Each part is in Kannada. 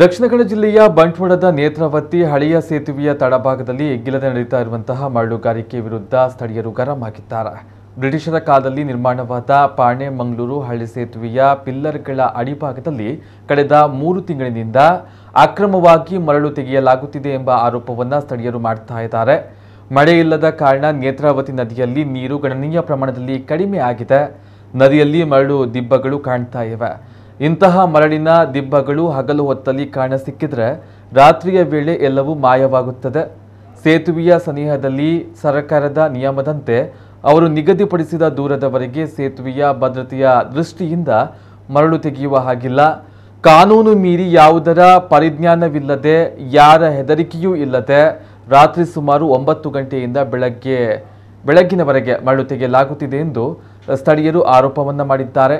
ದಕ್ಷಿಣ ಕನ್ನಡ ಜಿಲ್ಲೆಯ ಬಂಟ್ವಾಳದ ನೇತ್ರಾವತಿ ಹಳೆಯ ಸೇತುವೆಯ ತಡಭಾಗದಲ್ಲಿ ಎಗ್ಗಿಲ್ಲದೆ ನಡೀತಾ ಇರುವಂತಹ ಮರಳುಗಾರಿಕೆ ವಿರುದ್ಧ ಸ್ಥಳೀಯರು ಗರಂ ಹಾಕಿದ್ದಾರೆ ಬ್ರಿಟಿಷರ ಕಾಲದಲ್ಲಿ ನಿರ್ಮಾಣವಾದ ಪಾಣೆ ಮಂಗಳೂರು ಹಳೆ ಸೇತುವೆಯ ಪಿಲ್ಲರ್ಗಳ ಅಡಿಭಾಗದಲ್ಲಿ ಕಳೆದ ಮೂರು ತಿಂಗಳಿನಿಂದ ಅಕ್ರಮವಾಗಿ ಮರಳು ತೆಗೆಯಲಾಗುತ್ತಿದೆ ಎಂಬ ಆರೋಪವನ್ನು ಸ್ಥಳೀಯರು ಮಾಡ್ತಾ ಇದ್ದಾರೆ ಮಳೆ ಇಲ್ಲದ ಕಾರಣ ನೇತ್ರಾವತಿ ನದಿಯಲ್ಲಿ ನೀರು ಗಣನೀಯ ಪ್ರಮಾಣದಲ್ಲಿ ಕಡಿಮೆ ಆಗಿದೆ ನದಿಯಲ್ಲಿ ಮರಳು ದಿಬ್ಬಗಳು ಕಾಣ್ತಾ ಇವೆ ಇಂತಹ ಮರಳಿನ ದಿಬ್ಬಗಳು ಹಗಲು ಹೊತ್ತಲ್ಲಿ ಕಾಣ ರಾತ್ರಿಯ ವೇಳೆ ಎಲ್ಲವೂ ಮಾಯವಾಗುತ್ತದೆ ಸೇತುವೆಯ ಸನಿಹದಲ್ಲಿ ಸರ್ಕಾರದ ನಿಯಮದಂತೆ ಅವರು ನಿಗದಿಪಡಿಸಿದ ದೂರದವರೆಗೆ ಸೇತುವೆಯ ಭದ್ರತೆಯ ದೃಷ್ಟಿಯಿಂದ ಮರಳು ತೆಗೆಯುವ ಹಾಗಿಲ್ಲ ಕಾನೂನು ಮೀರಿ ಯಾವುದರ ಪರಿಜ್ಞಾನವಿಲ್ಲದೆ ಯಾರ ಹೆದರಿಕೆಯೂ ಇಲ್ಲದೆ ರಾತ್ರಿ ಸುಮಾರು ಒಂಬತ್ತು ಗಂಟೆಯಿಂದ ಬೆಳಗ್ಗೆ ಬೆಳಗ್ಗಿನವರೆಗೆ ಮರಳು ತೆಗೆಯಲಾಗುತ್ತಿದೆ ಎಂದು ಸ್ಥಳೀಯರು ಆರೋಪವನ್ನು ಮಾಡಿದ್ದಾರೆ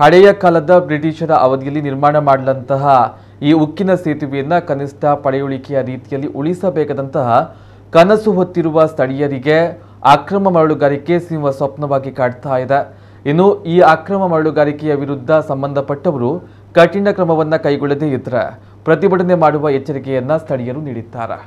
ಹಳೆಯ ಕಾಲದ ಬ್ರಿಟಿಷರ ಅವಧಿಯಲ್ಲಿ ನಿರ್ಮಾಣ ಮಾಡಿದಂತಹ ಈ ಉಕ್ಕಿನ ಸೇತುವೆಯನ್ನು ಕನಿಷ್ಠ ಪಡೆಯುಳಿಕೆಯ ರೀತಿಯಲ್ಲಿ ಉಳಿಸಬೇಕಾದಂತಹ ಕನಸು ಹೊತ್ತಿರುವ ಸ್ಥಳೀಯರಿಗೆ ಅಕ್ರಮ ಮರಳುಗಾರಿಕೆ ಸಿಂಹ ಸ್ವಪ್ನವಾಗಿ ಕಾಡ್ತಾ ಇದೆ ಇನ್ನು ಈ ಅಕ್ರಮ ಮರಳುಗಾರಿಕೆಯ ವಿರುದ್ಧ ಸಂಬಂಧಪಟ್ಟವರು ಕಠಿಣ ಕ್ರಮವನ್ನು ಕೈಗೊಳ್ಳದೇ ಇದ್ರೆ ಪ್ರತಿಭಟನೆ ಮಾಡುವ ಎಚ್ಚರಿಕೆಯನ್ನು ಸ್ಥಳೀಯರು ನೀಡಿದ್ದಾರೆ